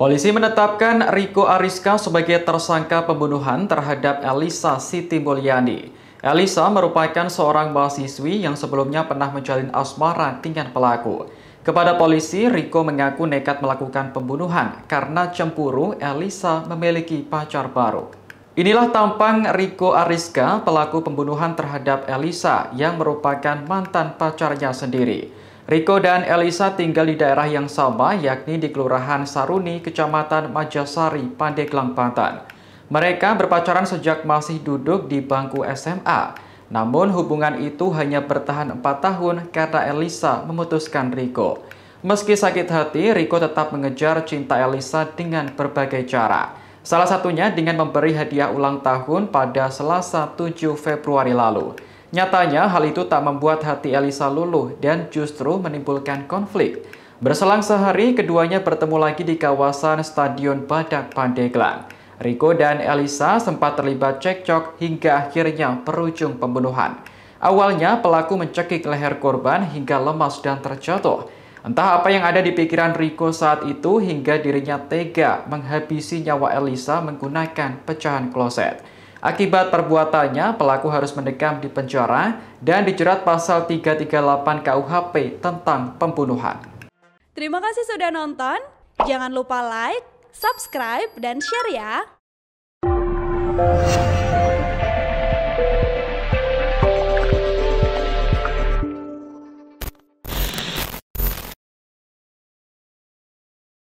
Polisi menetapkan Riko Ariska sebagai tersangka pembunuhan terhadap Elisa Siti Mulyani. Elisa merupakan seorang mahasiswi yang sebelumnya pernah menjalin asmara dengan pelaku. Kepada polisi, Riko mengaku nekat melakukan pembunuhan karena cemburu Elisa memiliki pacar baru. Inilah tampang Riko Ariska, pelaku pembunuhan terhadap Elisa yang merupakan mantan pacarnya sendiri. Riko dan Elisa tinggal di daerah yang sama, yakni di Kelurahan Saruni, Kecamatan Majasari, Pandeglang, Banten. Mereka berpacaran sejak masih duduk di bangku SMA. Namun hubungan itu hanya bertahan 4 tahun kata Elisa memutuskan Riko. Meski sakit hati, Riko tetap mengejar cinta Elisa dengan berbagai cara. Salah satunya dengan memberi hadiah ulang tahun pada Selasa 7 Februari lalu. Nyatanya, hal itu tak membuat hati Elisa luluh dan justru menimbulkan konflik. Berselang sehari, keduanya bertemu lagi di kawasan Stadion Badak Pandeglang. Riko dan Elisa sempat terlibat cekcok hingga akhirnya berujung pembunuhan. Awalnya, pelaku mencekik leher korban hingga lemas dan terjatuh. Entah apa yang ada di pikiran Riko saat itu hingga dirinya tega menghabisi nyawa Elisa menggunakan pecahan kloset. Akibat perbuatannya, pelaku harus mendekam di penjara dan dijerat pasal 338 KUHP tentang pembunuhan. Terima kasih sudah nonton. Jangan lupa like, subscribe, dan share ya.